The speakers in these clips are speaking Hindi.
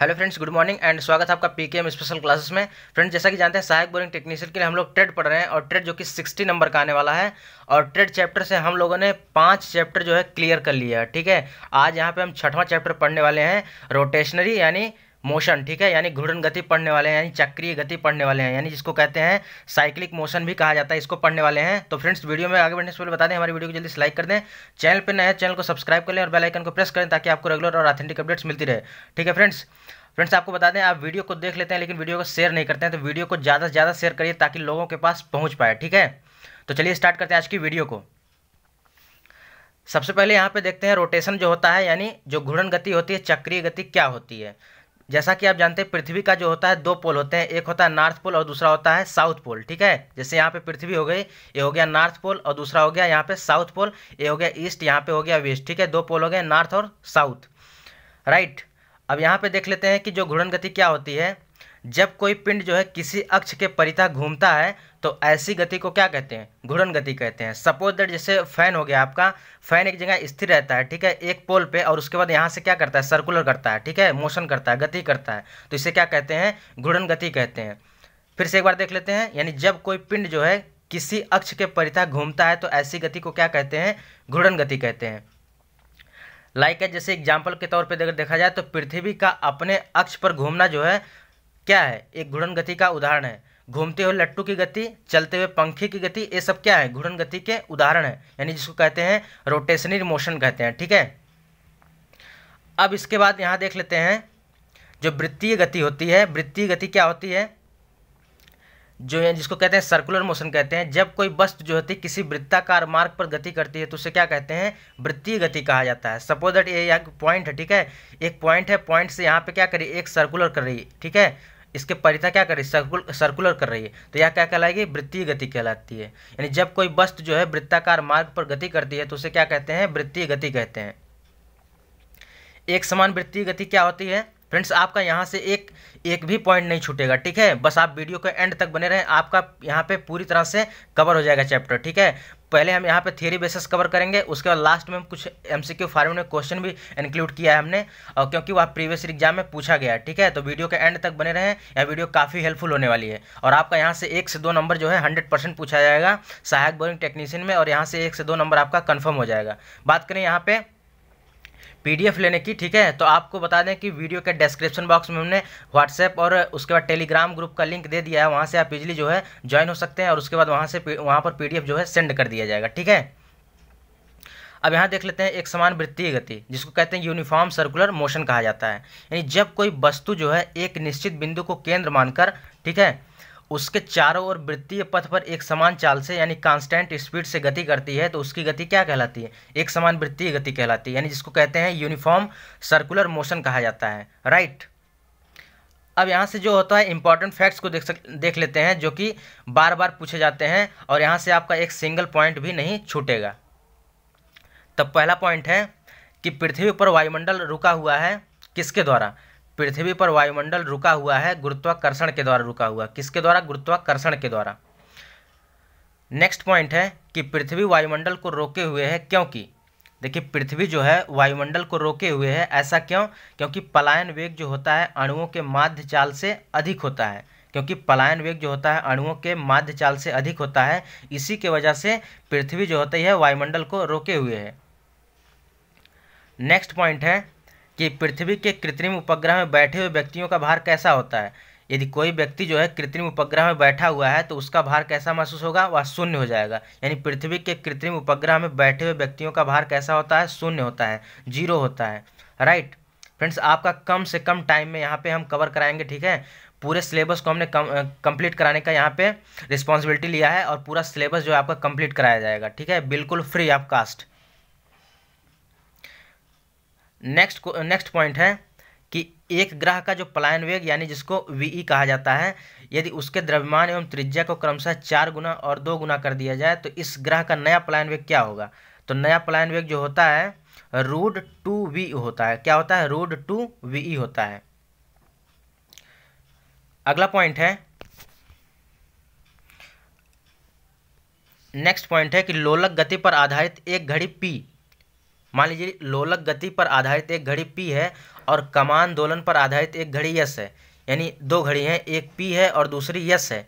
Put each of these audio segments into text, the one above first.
hello friends good morning and स्वागत है आपका पीकेएम स्पेशल क्लासेस में फ्रेंड्स जैसा कि जानते हैं सहायक बोरिंग टेक्नीशियन के लिए हम लोग ट्रेड पढ़ रहे हैं और ट्रेड जो कि 60 नंबर का आने वाला है और ट्रेड चैप्टर से हम लोगों ने पांच चैप्टर जो है क्लियर कर लिया ठीक है आज यहाँ पे हम छठवां चैप्टर पढ़ने वाले हैं रोटेशनरी यानी मोशन ठीक है यानी घूर्णन गति पढ़ने वाले हैं यानी चक्रीय गति पढ़ने वाले हैं यानी जिसको कहते हैं साइक्लिक मोशन भी कहा जाता है इसको पढ़ने वाले हैं तो फ्रेंड्स वीडियो में आगे बढ़ने से पहले बता दें हमारी वीडियो को जल्दी से लाइक कर दें चैनल पर नए चैनल को सब्सक्राइब कर लें और बेलाइकन को प्रेस करें ताकि आपको रेगुलर और ऑथेंटिक अपडेट्स मिलती रहे ठीक है फ्रेंड्स फ्रेंड्स आपको बता दें आप वीडियो को देख लेते हैं लेकिन वीडियो को शेयर नहीं करते हैं तो वीडियो को ज़्यादा से ज़्यादा शेयर करिए ताकि लोगों के पास पहुँच पाए ठीक है तो चलिए स्टार्ट करते हैं आज की वीडियो को सबसे पहले यहाँ पे देखते हैं रोटेशन जो होता है यानी जो घूर्णन गति होती है चक्रीय गति क्या होती है जैसा कि आप जानते हैं पृथ्वी का जो होता है दो पोल होते हैं एक होता है नॉर्थ पोल और दूसरा होता है साउथ पोल ठीक है जैसे यहाँ पे पृथ्वी हो गई ये हो गया नॉर्थ पोल और दूसरा हो गया यहाँ पे साउथ पोल ये हो गया ईस्ट यहाँ पे हो गया वेस्ट ठीक है दो पोल हो गए नॉर्थ और साउथ राइट अब यहाँ पे देख लेते हैं कि जो घूर्णन गति क्या होती है जब कोई पिंड जो है किसी अक्ष के परिता घूमता है तो ऐसी गति को क्या कहते हैं घूर्णन गति कहते हैं सपोज दैट जैसे फैन हो गया आपका फैन एक जगह स्थिर रहता है ठीक है एक पोल पे और उसके बाद यहाँ से क्या करता है सर्कुलर करता है ठीक है मोशन करता है गति करता है तो इसे क्या कहते हैं घूर्णन गति कहते हैं फिर से एक बार देख लेते हैं यानी जब कोई पिंड जो है किसी अक्ष के परिता घूमता है तो ऐसी गति को क्या कहते हैं घूर्णन गति कहते हैं लाइक like है जैसे एग्जाम्पल के तौर पर देखा जाए तो पृथ्वी का अपने अक्ष पर घूमना जो है क्या है एक घूर्णन गति का उदाहरण है घूमते हुए लट्टू की गति चलते हुए पंखे की गति ये सब क्या है घूर्णन गति के उदाहरण है यानी जिसको कहते हैं रोटेशनरी मोशन कहते हैं ठीक है अब इसके बाद यहाँ देख लेते हैं जो वृत्तीय गति होती है वृत्तीय गति क्या होती है जो है जिसको कहते हैं सर्कुलर मोशन कहते हैं जब कोई वस्तु जो होती है किसी वृत्ताकार मार्ग पर गति करती है तो उसे क्या कहते हैं वृत्तीय गति कहा जाता है सपोज दैट ये एक पॉइंट है ठीक है एक पॉइंट है पॉइंट से यहाँ पे क्या करिए एक सर्कुलर कर रही है ठीक है इसके परिता क्या कर रही है सर्कुल सर्कुलर कर रही है तो यह क्या कहलाएगी वृत्तीय गति कहलाती है यानी जब कोई वस्तु जो है वृत्ताकार मार्ग पर गति करती है तो उसे क्या कहते हैं वृत्तीय गति कहते हैं एक समान वृत्तीय गति क्या होती है फ्रेंड्स आपका यहाँ से एक एक भी पॉइंट नहीं छूटेगा ठीक है बस आप वीडियो के एंड तक बने रहें आपका यहाँ पे पूरी तरह से कवर हो जाएगा चैप्टर ठीक है पहले हम यहाँ पे थ्योरी बेसिस कवर करेंगे उसके बाद लास्ट में हम कुछ एमसीक्यू क्यू में क्वेश्चन भी इंक्लूड किया है हमने और क्योंकि वह प्रीवियस एग्जाम में पूछा गया है ठीक है तो वीडियो के एंड तक बने रहें यह वीडियो काफ़ी हेल्पफुल होने वाली है और आपका यहाँ से एक से दो नंबर जो है हंड्रेड पूछा जाएगा सहायक बोरिंग टेक्नीशियन में और यहाँ से एक से दो नंबर आपका कन्फर्म हो जाएगा बात करें यहाँ पर पीडीएफ लेने की ठीक है तो आपको बता दें कि वीडियो के डिस्क्रिप्शन बॉक्स में हमने व्हाट्सएप और उसके बाद टेलीग्राम ग्रुप का लिंक दे दिया है वहाँ से आप इजली जो है ज्वाइन हो सकते हैं और उसके बाद वहाँ से वहाँ पर पी जो है सेंड कर दिया जाएगा ठीक है अब यहाँ देख लेते हैं एक समान वृत्तीय गति जिसको कहते हैं यूनिफॉर्म सर्कुलर मोशन कहा जाता है यानी जब कोई वस्तु जो है एक निश्चित बिंदु को केंद्र मानकर ठीक है उसके चारों ओर वृत्तीय पथ पर एक समान चाल से यानी कांस्टेंट स्पीड से गति करती है तो उसकी गति क्या कहलाती है एक समान वृत्तीय गति कहलाती है यानी जिसको कहते हैं यूनिफॉर्म सर्कुलर मोशन कहा जाता है राइट अब यहाँ से जो होता है इंपॉर्टेंट फैक्ट्स को देख सक देख लेते हैं जो कि बार बार पूछे जाते हैं और यहाँ से आपका एक सिंगल पॉइंट भी नहीं छूटेगा तब तो पहला पॉइंट है कि पृथ्वी पर वायुमंडल रुका हुआ है किसके द्वारा पृथ्वी पर वायुमंडल रुका हुआ है गुरुत्वाकर्षण के द्वारा रुका हुआ किसके द्वारा गुरुत्वाकर्षण के द्वारा नेक्स्ट पॉइंट है कि पृथ्वी वायुमंडल को रोके हुए है क्योंकि देखिए पृथ्वी जो है वायुमंडल को रोके हुए है ऐसा क्यों क्योंकि पलायन वेग जो होता है अणुओं के माध्य चाल से अधिक होता है क्योंकि पलायन वेग जो होता है अणुओं के माध्य चाल से अधिक होता है इसी के वजह से पृथ्वी जो होती है वायुमंडल को रोके हुए है नेक्स्ट पॉइंट है कि पृथ्वी के कृत्रिम उपग्रह में बैठे हुए व्यक्तियों का भार कैसा होता है यदि कोई व्यक्ति जो है कृत्रिम उपग्रह में बैठा हुआ है तो उसका भार कैसा महसूस होगा वह शून्य हो जाएगा यानी पृथ्वी के कृत्रिम उपग्रह में बैठे हुए व्यक्तियों का भार कैसा होता है शून्य होता है जीरो होता है राइट फ्रेंड्स आपका कम से कम टाइम में यहाँ पे हम कवर कराएंगे ठीक है पूरे सिलेबस को हमने कंप्लीट कराने का यहाँ पे रिस्पॉन्सिबिलिटी लिया है और पूरा सिलेबस जो है आपका कंप्लीट कराया जाएगा ठीक है बिल्कुल free of cost next next point है कि एक ग्रह का जो पलायन वेग यानी जिसको वीई e कहा जाता है यदि उसके द्रव्यमान एवं त्रिज्या को क्रमशः चार गुना और दो गुना कर दिया जाए तो इस ग्रह का नया पलायन वेग क्या होगा तो नया पलायन वेग जो होता है रूड टू वी होता है क्या होता है रूड टू वी होता है अगला पॉइंट है नेक्स्ट पॉइंट है कि लोलक गति पर आधारित एक घड़ी पी मान लीजिए लोलक गति पर आधारित एक घड़ी पी है और कमान दोलन पर आधारित एक घड़ी यस है यानी दो घड़ी हैं एक पी है और दूसरी यस है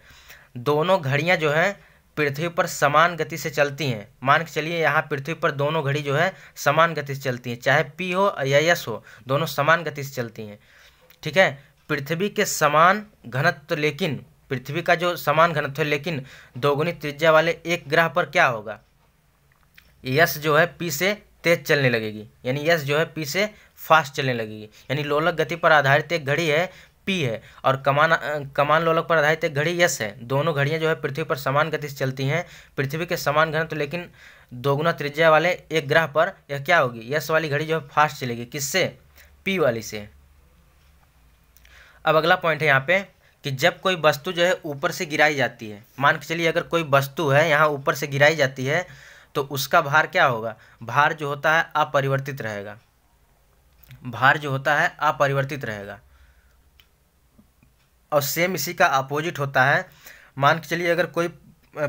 दोनों घड़ियाँ जो हैं पृथ्वी पर समान गति से चलती हैं मान के चलिए यहाँ पृथ्वी पर दोनों घड़ी जो है समान गति से चलती हैं चाहे पी हो या यस हो दोनों समान गति से चलती हैं ठीक है पृथ्वी के समान घनत्व लेकिन पृथ्वी का जो समान घनत्व है लेकिन दोगुनी त्रिज्या वाले एक ग्रह पर क्या होगा यस जो है पी से तेज चलने लगेगी यानी यस जो है पी से फास्ट चलने लगेगी यानी लोलक गति पर आधारित एक घड़ी है पी है और कमान कमान लोलक पर आधारित एक घड़ी यस है दोनों घड़ियाँ जो है पृथ्वी पर समान गति से चलती हैं पृथ्वी के समान घन तो लेकिन दोगुना त्रिज्या वाले एक ग्रह पर यह क्या होगी यस वाली घड़ी जो है फास्ट चलेगी किससे पी वाली से अब अगला पॉइंट है यहाँ पे कि जब कोई वस्तु जो है ऊपर से गिराई जाती है मान के चलिए अगर कोई वस्तु है यहाँ ऊपर से गिराई जाती है तो उसका भार क्या होगा भार जो होता है अपरिवर्तित रहेगा भार जो होता है अपरिवर्तित रहेगा और सेम इसी का अपोजिट होता है मान के चलिए अगर कोई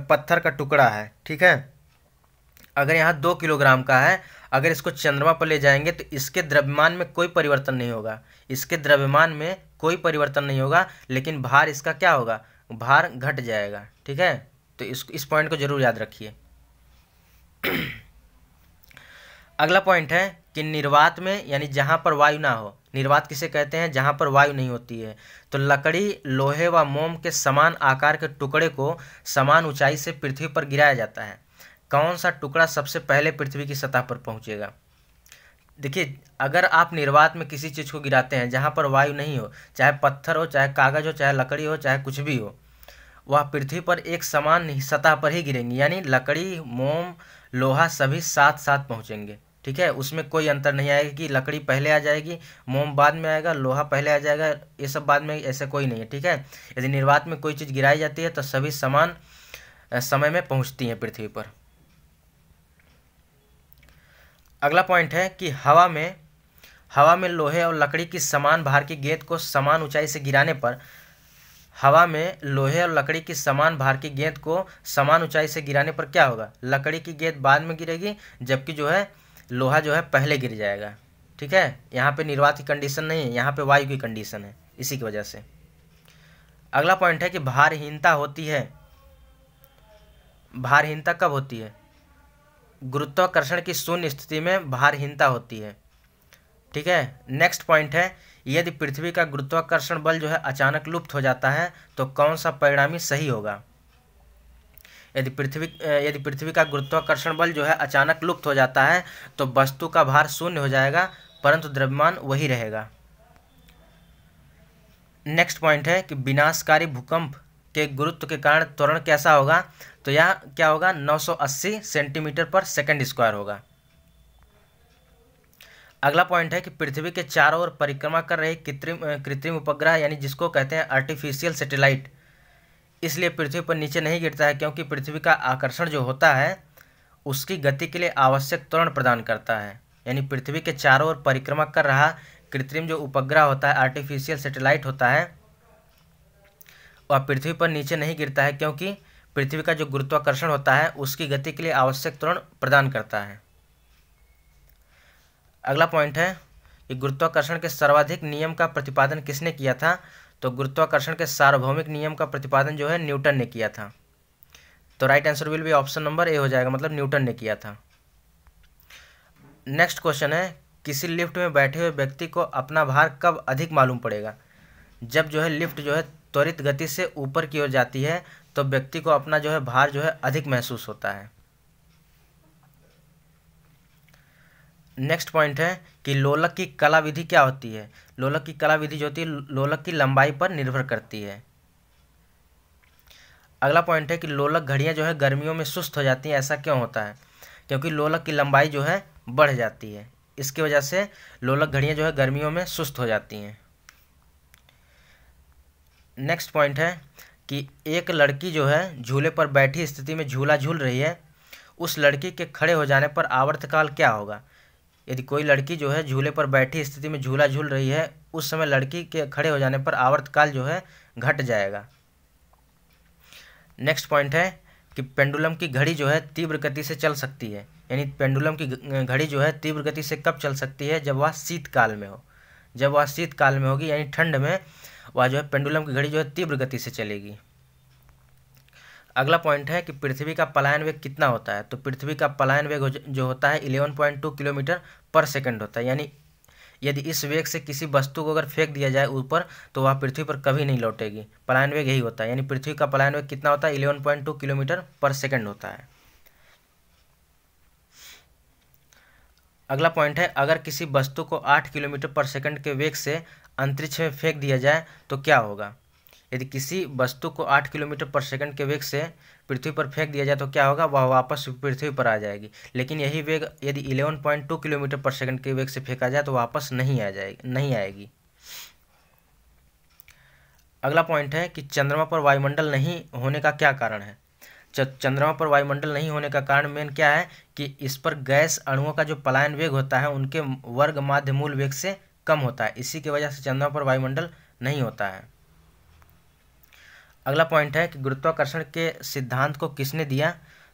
पत्थर का टुकड़ा है ठीक है अगर यहाँ दो किलोग्राम का है अगर इसको चंद्रमा पर ले जाएंगे तो इसके द्रव्यमान में कोई परिवर्तन नहीं होगा इसके द्रव्यमान में कोई परिवर्तन नहीं होगा लेकिन भार इसका क्या होगा भार घट जाएगा ठीक है तो इस इस पॉइंट को जरूर याद रखिए अगला पॉइंट है कि निर्वात में यानी जहाँ पर वायु ना हो निर्वात किसे कहते हैं जहाँ पर वायु नहीं होती है तो लकड़ी लोहे व मोम के समान आकार के टुकड़े को समान ऊंचाई से पृथ्वी पर गिराया जाता है कौन सा टुकड़ा सबसे पहले पृथ्वी की सतह पर पहुँचेगा देखिए अगर आप निर्वात में किसी चीज़ को गिराते हैं जहाँ पर वायु नहीं हो चाहे पत्थर हो चाहे कागज़ हो चाहे लकड़ी हो चाहे कुछ भी हो वह पृथ्वी पर एक समान सतह पर ही गिरेंगी यानी लकड़ी मोम लोहा सभी साथ साथ पहुँचेंगे ठीक है उसमें कोई अंतर नहीं आएगा कि लकड़ी पहले आ जाएगी मोम बाद में आएगा लोहा पहले आ जाएगा ये सब बाद में ऐसा कोई नहीं है ठीक है यदि निर्वात में कोई चीज़ गिराई जाती है तो सभी समान समय में पहुंचती हैं पृथ्वी पर अगला पॉइंट है कि हवा में हवा में लोहे और लकड़ी की समान भार की गेंद को समान ऊंचाई से गिराने पर हवा में लोहे और लकड़ी की समान भार की गेंद को समान ऊंचाई से गिराने पर क्या होगा लकड़ी की गेंद बाद में गिरेगी जबकि जो है लोहा जो है पहले गिर जाएगा ठीक है यहाँ पे निर्वात की कंडीशन नहीं है यहाँ पे वायु की कंडीशन है इसी की वजह से अगला पॉइंट है कि भारहीनता होती है भारहीनता कब होती है गुरुत्वाकर्षण की शून्य स्थिति में भारहीनता होती है ठीक है नेक्स्ट पॉइंट है यदि पृथ्वी का गुरुत्वाकर्षण बल जो है अचानक लुप्त हो जाता है तो कौन सा परिणामी सही होगा यदि पृथ्वी यदि पृथ्वी का गुरुत्वाकर्षण बल जो है अचानक लुप्त हो जाता है तो वस्तु का भार शून्य हो जाएगा परंतु द्रव्यमान वही रहेगा नेक्स्ट पॉइंट है कि विनाशकारी भूकंप के गुरुत्व के कारण त्वरण कैसा होगा तो यह क्या होगा 980 सेंटीमीटर पर सेकंड स्क्वायर होगा अगला पॉइंट है कि पृथ्वी के चारों ओर परिक्रमा कर रहे कृत्रिम कृत्रिम उपग्रह यानी जिसको कहते हैं आर्टिफिशियल सैटेलाइट इसलिए पृथ्वी पर नीचे नहीं गिरता है क्योंकि पृथ्वी का आकर्षण जो होता है उसकी गति के लिए आवश्यक त्वरण प्रदान करता है यानी पृथ्वी के चारों ओर परिक्रमा कर रहा कृत्रिम जो उपग्रह होता है आर्टिफिशियल सेटेलाइट होता है वह पृथ्वी पर नीचे नहीं गिरता है क्योंकि पृथ्वी का जो गुरुत्वाकर्षण होता है उसकी गति के लिए आवश्यक त्वरण प्रदान करता है अगला पॉइंट है कि गुरुत्वाकर्षण के सर्वाधिक नियम का प्रतिपादन किसने किया था तो गुरुत्वाकर्षण के सार्वभौमिक नियम का प्रतिपादन जो है न्यूटन ने किया था तो right answer will be option number A हो जाएगा मतलब न्यूटन ने किया था नेक्स्ट क्वेश्चन है किसी लिफ्ट में बैठे हुए व्यक्ति को अपना भार कब अधिक मालूम पड़ेगा जब जो है लिफ्ट जो है त्वरित गति से ऊपर की ओर जाती है तो व्यक्ति को अपना जो है भार जो है अधिक महसूस होता है नेक्स्ट पॉइंट है कि लोलक की कला विधि क्या होती है लोलक की कला विधि जो होती है लोलक की लंबाई पर निर्भर करती है अगला पॉइंट है कि लोलक घड़ियाँ जो है गर्मियों में सुस्त हो जाती हैं ऐसा क्यों होता है क्योंकि लोलक की लंबाई जो है बढ़ जाती है इसकी वजह से लोलक घड़ियाँ जो है गर्मियों में सुस्त हो जाती हैं नेक्स्ट पॉइंट है कि एक लड़की जो है झूले पर बैठी स्थिति में झूला झूल रही है उस लड़की के खड़े हो जाने पर आवर्तकाल क्या होगा यदि कोई लड़की जो है झूले पर बैठी स्थिति में झूला झूल रही है उस समय लड़की के खड़े हो जाने पर आवर्तकाल जो है घट जाएगा नेक्स्ट पॉइंट है कि पेंडुलम की घड़ी जो है तीव्र गति से चल सकती है यानी पेंडुलम की घड़ी जो है तीव्र गति से कब चल सकती है जब वह शीतकाल में हो जब वह शीतकाल में होगी यानी ठंड में वह जो है पेंडुलम की घड़ी जो है तीव्र गति से चलेगी अगला पॉइंट है कि पृथ्वी का पलायन वेग कितना होता है तो पृथ्वी का पलायन वेग जो होता है eleven point two kilometre per second होता है यानी यदि इस वेग से किसी वस्तु को अगर फेंक दिया जाए ऊपर तो वह पृथ्वी पर कभी नहीं लौटेगी पलायन वेग यही होता है यानी पृथ्वी का पलायन वेग कितना होता है eleven point two kilometre per second होता है अगला पॉइंट है अगर किसी वस्तु को आठ किलोमीटर पर सेकंड के वेग से अंतरिक्ष में फेंक दिया जाए तो क्या होगा यदि किसी वस्तु को आठ किलोमीटर पर सेकंड के वेग से पृथ्वी पर फेंक दिया जाए तो क्या होगा वह वापस पृथ्वी पर आ जाएगी लेकिन यही वेग यदि eleven point two kilometre per second के वेग से फेंका जाए तो वापस नहीं आ जाएगी नहीं आएगी अगला पॉइंट है कि चंद्रमा पर वायुमंडल नहीं होने का क्या कारण है चंद्रमा पर वायुमंडल नहीं होने का कारण मेन क्या है कि इस पर गैस अणुओं का जो पलायन वेग होता है उनके वर्ग माध्य मूल वेग से कम होता है इसी की वजह से चंद्रमा पर वायुमंडल नहीं होता है अगला पॉइंट है कि गुरुत्वाकर्षण के सिद्धांत को किसने दिया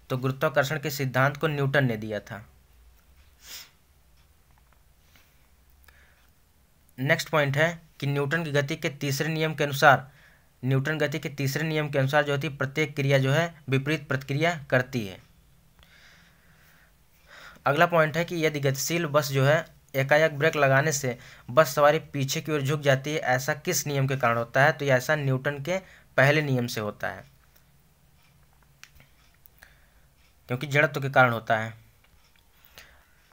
तो गुरुत्वाकर्षण के सिद्धांत को न्यूटन ने दिया था नेक्स्ट पॉइंट है कि न्यूटन की गति के तीसरे नियम के अनुसार न्यूटन गति के तीसरे नियम के अनुसार जो होती है प्रत्येक क्रिया जो है विपरीत प्रतिक्रिया करती है अगला पॉइंट है कि यदि गतिशील बस जो है एकाएक ब्रेक लगाने से बस सवारी पीछे की ओर झुक जाती है ऐसा किस नियम के कारण होता है तो ऐसा न्यूटन के पहले नियम से होता है क्योंकि जड़त्व के कारण होता है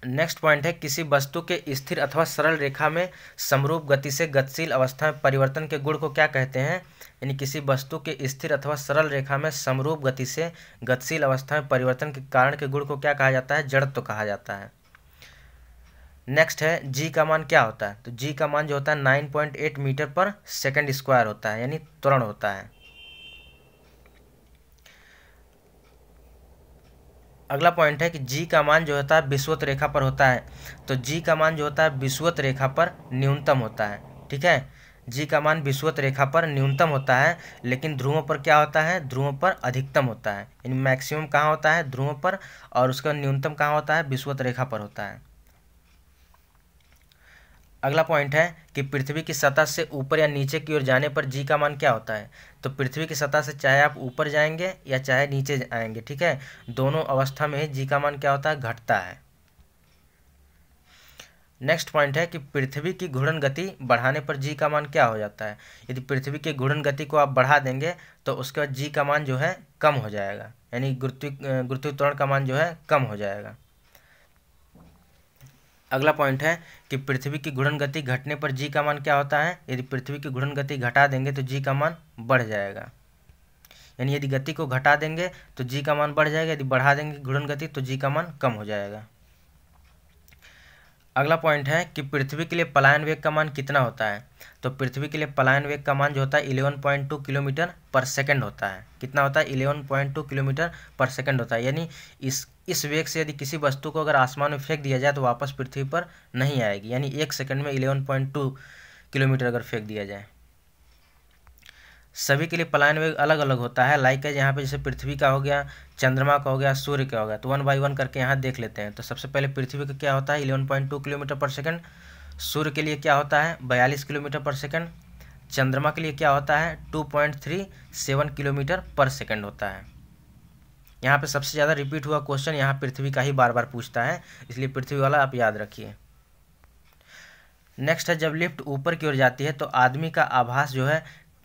नेक्स्ट पॉइंट है किसी वस्तु के स्थिर अथवा सरल रेखा में समरूप गति से गतिशील अवस्था में परिवर्तन के गुण को क्या कहते हैं यानी किसी वस्तु के स्थिर अथवा सरल रेखा में समरूप गति से गतिशील अवस्था में परिवर्तन के कारण के गुण को क्या कहा जाता है जड़त्व कहा जाता है नेक्स्ट है जी का मान क्या होता है तो जी का मान जो होता है nine point eight metre per second square होता है यानी त्वरण होता है अगला पॉइंट है कि जी का मान जो होता है विश्वत रेखा पर होता है तो जी का मान जो होता है विश्वत रेखा पर न्यूनतम होता है ठीक है जी का मान विश्वत रेखा पर न्यूनतम होता है लेकिन ध्रुवों पर क्या होता है ध्रुवों पर अधिकतम होता है यानी मैक्सिमम कहाँ होता है ध्रुवों पर और उसका न्यूनतम कहाँ होता है विश्वत रेखा पर होता है अगला पॉइंट है कि पृथ्वी की सतह से ऊपर या नीचे की ओर जाने पर जी का मान क्या होता है तो पृथ्वी की सतह से चाहे आप ऊपर जाएंगे या चाहे नीचे आएंगे ठीक है दोनों अवस्था में जी का मान क्या होता है घटता है नेक्स्ट पॉइंट है कि पृथ्वी की घूर्णन गति बढ़ाने पर जी का मान क्या हो जाता है यदि पृथ्वी की घूर्णन गति को आप बढ़ा देंगे तो उसके बाद जी का मान जो है कम हो जाएगा यानी गुरुत्वीकरण का मान जो है कम हो जाएगा अगला पॉइंट है कि पृथ्वी की घूर्णन गति घटने पर जी का मान क्या होता है यदि पृथ्वी की घूर्णन गति घटा देंगे तो जी का मान बढ़ जाएगा यानी यदि गति को घटा देंगे तो जी का मान बढ़ जाएगा यदि बढ़ा देंगे घूर्णन गति तो जी का मान कम हो जाएगा अगला पॉइंट है कि पृथ्वी के लिए पलायन वेग का मान कितना होता है तो पृथ्वी के लिए पलायन वेग का मान जो होता है eleven point two kilometre per second होता है कितना होता है eleven point two kilometre per second होता है यानी इस इस वेग से यदि किसी वस्तु को अगर आसमान में फेंक दिया जाए तो वापस पृथ्वी पर नहीं आएगी यानी एक सेकंड में इलेवन पॉइंट टू किलोमीटर अगर फेंक दिया जाए सभी के लिए पलायन वेग अलग अलग होता है लाइक है यहाँ पे जैसे पृथ्वी का हो गया चंद्रमा का हो गया सूर्य का हो गया तो वन बाई वन करके यहाँ देख लेते हैं तो सबसे पहले पृथ्वी का क्या होता है eleven point two kilometre per second सूर्य के लिए क्या होता है बयालीस किलोमीटर पर सेकेंड चंद्रमा के लिए क्या होता है two point three seven kilometre per second होता है यहाँ पे सबसे ज़्यादा रिपीट हुआ क्वेश्चन यहाँ पृथ्वी का ही बार बार पूछता है इसलिए पृथ्वी वाला आप याद रखिए नेक्स्ट है जब लिफ्ट ऊपर की ओर जाती है तो आदमी का आभास जो है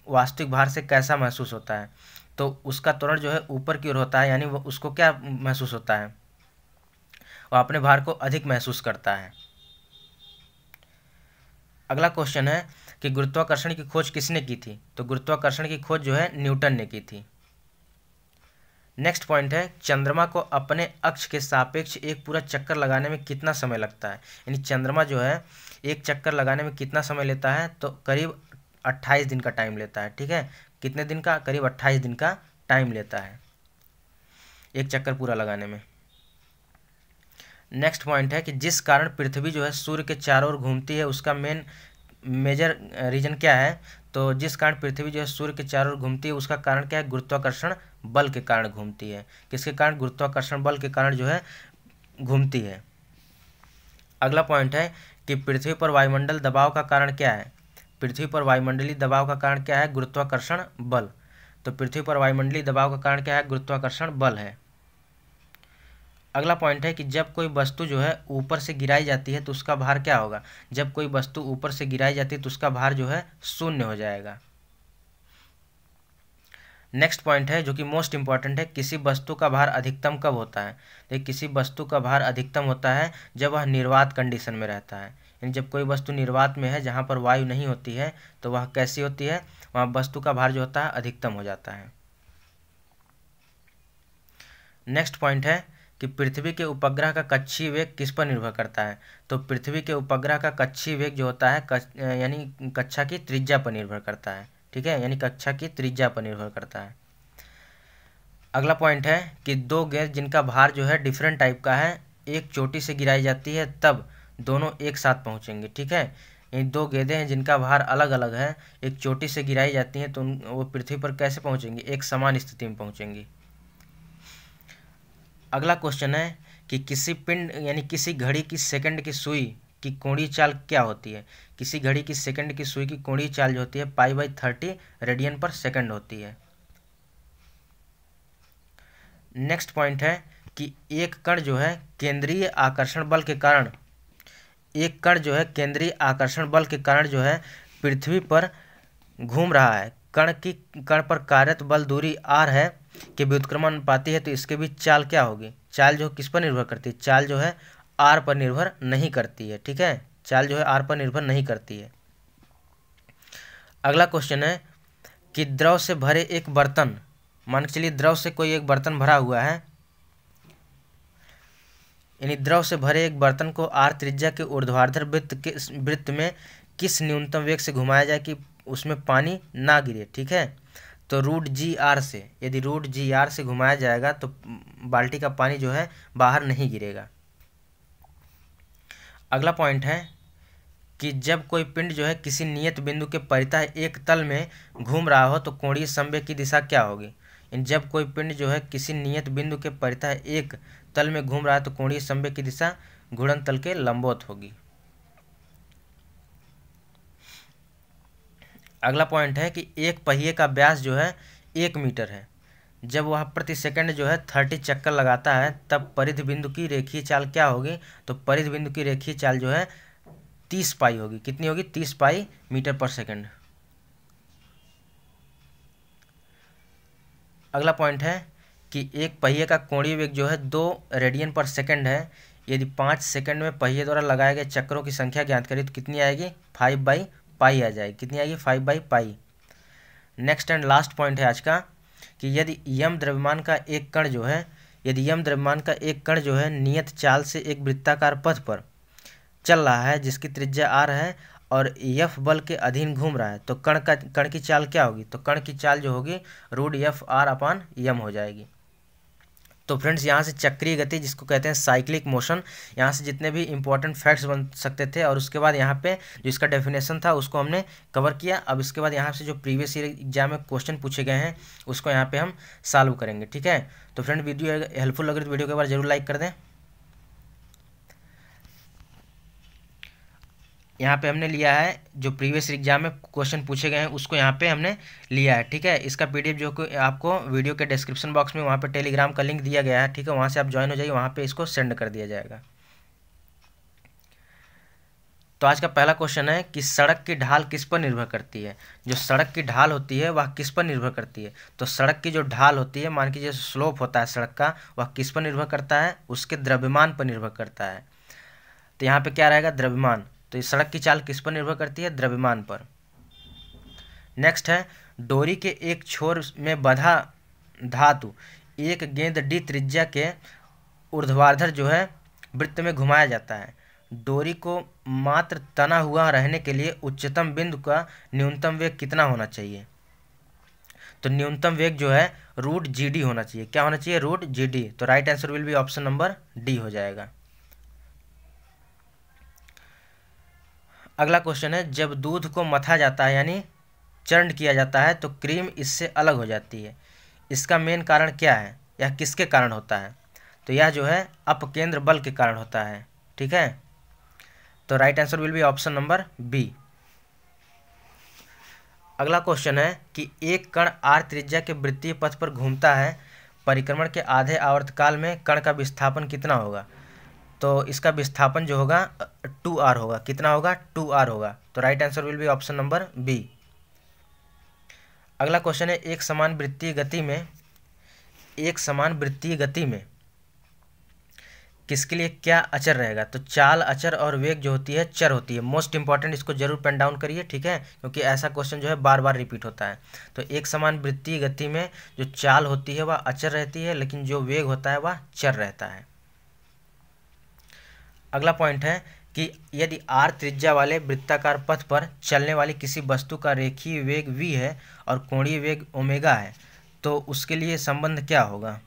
वास्तविक भार से कैसा महसूस होता है तो उसका त्वरण जो है ऊपर की ओर होता है यानी वो उसको क्या महसूस होता है वह अपने भार को अधिक महसूस करता है अगला क्वेश्चन है कि गुरुत्वाकर्षण की खोज किसने की थी तो गुरुत्वाकर्षण की खोज जो है न्यूटन ने की थी नेक्स्ट पॉइंट है चंद्रमा को अपने अक्ष के सापेक्ष एक पूरा चक्कर लगाने में कितना समय लगता है यानी चंद्रमा जो है एक चक्कर लगाने में कितना समय लेता है तो करीब अट्ठाईस दिन का टाइम लेता है ठीक है कितने दिन का करीब अट्ठाईस दिन का टाइम लेता है एक चक्कर पूरा लगाने में नेक्स्ट पॉइंट है कि जिस कारण पृथ्वी जो है सूर्य के चारों ओर घूमती है उसका मेन मेजर रीजन क्या है तो जिस कारण पृथ्वी जो है सूर्य के चारों ओर घूमती है उसका कारण क्या है गुरुत्वाकर्षण बल के कारण घूमती है किसके कारण गुरुत्वाकर्षण बल के कारण जो है घूमती है अगला पॉइंट है कि पृथ्वी पर वायुमंडल दबाव का कारण क्या है पृथ्वी पर वायुमंडलीय दबाव का कारण क्या है गुरुत्वाकर्षण बल तो पृथ्वी पर वायुमंडलीय दबाव का कारण क्या है गुरुत्वाकर्षण बल है अगला पॉइंट है कि जब कोई वस्तु जो है ऊपर से गिराई जाती है तो उसका भार क्या होगा जब कोई वस्तु ऊपर से गिराई जाती है तो उसका भार जो है शून्य हो जाएगा नेक्स्ट पॉइंट है जो कि मोस्ट इंपॉर्टेंट है किसी वस्तु का भार अधिकतम कब होता है तो किसी वस्तु का भार अधिकतम होता है जब वह निर्वात कंडीशन में रहता है यानी जब कोई वस्तु निर्वात में है जहाँ पर वायु नहीं होती है तो वह कैसी होती है वहाँ वस्तु का भार जो होता है अधिकतम हो जाता है नेक्स्ट पॉइंट है कि पृथ्वी के उपग्रह का कच्छी वेग किस पर निर्भर करता है तो पृथ्वी के उपग्रह का कच्छी वेग जो होता है कच, यानी कक्षा की त्रिज्या पर निर्भर करता है ठीक है यानी कक्षा की त्रिज्या पर निर्भर करता है अगला पॉइंट है कि दो गेंद जिनका भार जो है डिफरेंट टाइप का है एक चोटी से गिराई जाती है तब दोनों एक साथ पहुंचेंगे ठीक है ये दो गेंदे हैं जिनका भार अलग अलग है एक चोटी से गिराई जाती हैं तो वो पृथ्वी पर कैसे पहुंचेंगे एक समान स्थिति में पहुंचेंगे अगला क्वेश्चन है कि किसी पिंड यानी किसी घड़ी की सेकंड की सुई की कोड़ी चाल क्या होती है किसी घड़ी की सेकंड की सुई की कोणीय चाल जो होती है pi by thirty radian per second होती है नेक्स्ट पॉइंट है कि एक कण जो है केंद्रीय आकर्षण बल के कारण एक कण जो है केंद्रीय आकर्षण बल के कारण जो है पृथ्वी पर घूम रहा है कण की कण पर कार्यरत बल दूरी आर है के पाती है तो इसके बीच चाल क्या होगी चाल जो किस पर निर्भर करती है चाल जो है आर पर निर्भर नहीं करती है ठीक है चाल जो है आर पर निर्भर नहीं करती है अगला क्वेश्चन है कि द्रव से भरे एक बर्तन मान के चलिए द्रव से कोई एक बर्तन भरा हुआ है यानी द्रव से भरे एक बर्तन को आर त्रिज्या के ऊर्ध्वाधर वृत्त के वृत्त में किस न्यूनतम वेग से घुमाया जाए कि उसमें पानी ना गिरे ठीक है तो रूट जी आर से यदि रूट जी आर से घुमाया जाएगा तो बाल्टी का पानी जो है बाहर नहीं गिरेगा अगला पॉइंट है कि जब कोई पिंड जो है किसी नियत बिंदु के परिता एक तल में घूम रहा हो तो कोणीय संवेग की दिशा क्या होगी जब कोई पिंड जो है किसी नियत बिंदु के परिता एक तल में घूम रहा है तो कोणीय संवेग की दिशा घूर्णन तल के लंबवत होगी अगला पॉइंट है कि एक पहिए का व्यास जो है एक मीटर है जब वह प्रति सेकंड जो है थर्टी चक्कर लगाता है तब परिध बिंदु की रेखीय चाल क्या होगी तो परिध बिंदु की रेखीय चाल जो है तीस पाई होगी कितनी होगी तीस पाई मीटर पर सेकेंड अगला पॉइंट है कि एक पहिए का कोणीय वेग जो है दो रेडियन पर सेकंड है यदि पाँच सेकंड में पहिए द्वारा लगाए गए चक्रों की संख्या ज्ञात करें तो कितनी आएगी फाइव बाई पाई आ जाएगी कितनी आएगी five by pi next and last point है आज का कि यदि यम द्रव्यमान का एक कण जो है यदि यम द्रव्यमान का एक कण जो है नियत चाल से एक वृत्ताकार पथ पर चल रहा है जिसकी त्रिज्या आर है और यफ बल के अधीन घूम रहा है तो कण का कण की चाल क्या होगी तो कण की चाल जो होगी root F R upon M हो जाएगी तो फ्रेंड्स यहाँ से चक्रीय गति जिसको कहते हैं साइक्लिक मोशन यहाँ से जितने भी इंपॉर्टेंट फैक्ट्स बन सकते थे और उसके बाद यहाँ पे जो इसका डेफिनेशन था उसको हमने कवर किया अब इसके बाद यहाँ से जो प्रीवियस ईयर एग्जाम में क्वेश्चन पूछे गए हैं उसको यहाँ पे हम सॉल्व करेंगे ठीक है तो फ्रेंड वीडियो हेल्पफुल लग रही तो वीडियो के बार जरूर लाइक कर दें यहाँ पे हमने लिया है जो प्रीवियस एग्जाम में क्वेश्चन पूछे गए हैं उसको यहाँ पे हमने लिया है ठीक है इसका पीडीएफ जो आपको वीडियो के डिस्क्रिप्शन बॉक्स में वहाँ पे टेलीग्राम का लिंक दिया गया है ठीक है वहाँ से आप ज्वाइन हो जाइए वहाँ पे इसको सेंड कर दिया जाएगा तो आज का पहला क्वेश्चन है कि सड़क की ढाल किस पर निर्भर करती है जो सड़क की ढाल होती है वह किस पर निर्भर करती है तो सड़क की जो ढाल होती है मान जो स्लोप होता है सड़क का वह किस पर निर्भर करता है उसके द्रव्यमान पर निर्भर करता है तो यहाँ पे क्या रहेगा द्रव्यमान तो इस सड़क की चाल किस पर निर्भर करती है द्रव्यमान पर नेक्स्ट है डोरी के एक छोर में बधा धातु एक गेंद डी त्रिज्या के ऊर्ध्वाधर जो है वृत्त में घुमाया जाता है डोरी को मात्र तना हुआ रहने के लिए उच्चतम बिंदु का न्यूनतम वेग कितना होना चाहिए तो न्यूनतम वेग जो है रूट जी डी होना चाहिए क्या होना चाहिए रूट जी डी तो right answer will be option number D हो जाएगा अगला क्वेश्चन है जब दूध को मथा जाता है यानी चर्ण किया जाता है तो क्रीम इससे अलग हो जाती है इसका मेन कारण क्या है यह किसके कारण होता है तो यह जो है अपकेंद्र बल के कारण होता है ठीक है तो right answer will be option number B अगला क्वेश्चन है कि एक कण आर त्रिज्या के वृत्तीय पथ पर घूमता है परिक्रमण के आधे आवर्तकाल में कण का विस्थापन कितना होगा तो इसका विस्थापन जो होगा टू आर होगा कितना होगा टू आर होगा तो right answer will be option number B अगला क्वेश्चन है एक समान वृत्तीय गति में एक समान वृत्तीय गति में किसके लिए क्या अचर रहेगा तो चाल अचर और वेग जो होती है चर होती है मोस्ट इंपॉर्टेंट इसको जरूर पेन डाउन करिए ठीक है क्योंकि ऐसा क्वेश्चन जो है बार बार रिपीट होता है तो एक समान वृत्तीय गति में जो चाल होती है वह अचर रहती है लेकिन जो वेग होता है वह चर रहता है अगला पॉइंट है कि यदि आर त्रिज्या वाले वृत्ताकार पथ पर चलने वाली किसी वस्तु का रेखीय वेग वी है और कोणीय वेग ओमेगा है तो उसके लिए संबंध क्या होगा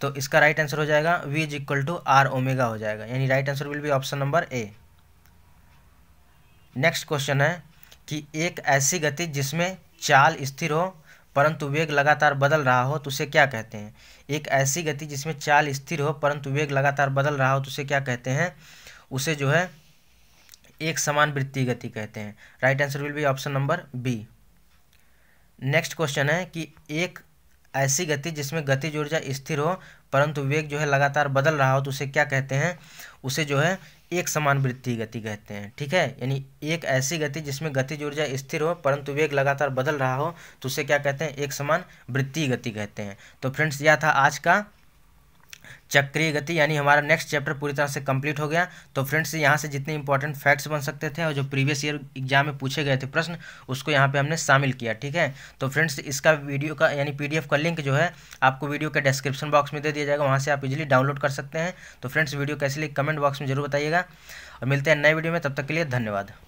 तो इसका राइट आंसर हो जाएगा V is equal to R omega हो जाएगा यानी right answer will be option number A next question है कि एक ऐसी गति जिसमें चाल स्थिर हो परंतु वेग लगातार बदल रहा हो तो उसे क्या कहते हैं एक ऐसी गति जिसमें चाल स्थिर हो परंतु वेग लगातार बदल रहा हो तो उसे क्या कहते हैं उसे जो है एक समान वृत्तीय गति कहते हैं right answer will be option number B next question है कि एक ऐसी गति जिसमें गतिज ऊर्जा स्थिर हो परंतु वेग जो है लगातार बदल रहा हो तो उसे क्या कहते हैं उसे जो है एक समान वृत्ति गति कहते हैं ठीक है यानी एक ऐसी गति जिसमें गतिज ऊर्जा स्थिर हो परंतु वेग लगातार बदल रहा हो तो उसे क्या कहते हैं एक समान वृत्ति गति कहते हैं तो फ्रेंड्स यह था आज का चक्रीय गति यानी हमारा नेक्स्ट चैप्टर पूरी तरह से कंप्लीट हो गया तो फ्रेंड्स यहाँ से जितने इंपॉर्टेंट फैक्ट्स बन सकते थे और जो प्रीवियस ईयर एग्जाम में पूछे गए थे प्रश्न उसको यहाँ पे हमने शामिल किया ठीक है तो फ्रेंड्स इसका वीडियो का यानी पीडीएफ का लिंक जो है आपको वीडियो के डिस्क्रिप्शन बॉक्स में दे दिया जाएगा वहाँ से आप इजिली डाउनलोड कर सकते हैं तो फ्रेंड्स वीडियो कैसे लिए कमेंट बॉक्स में जरूर बताइएगा और मिलते हैं नए वीडियो में तब तक के लिए धन्यवाद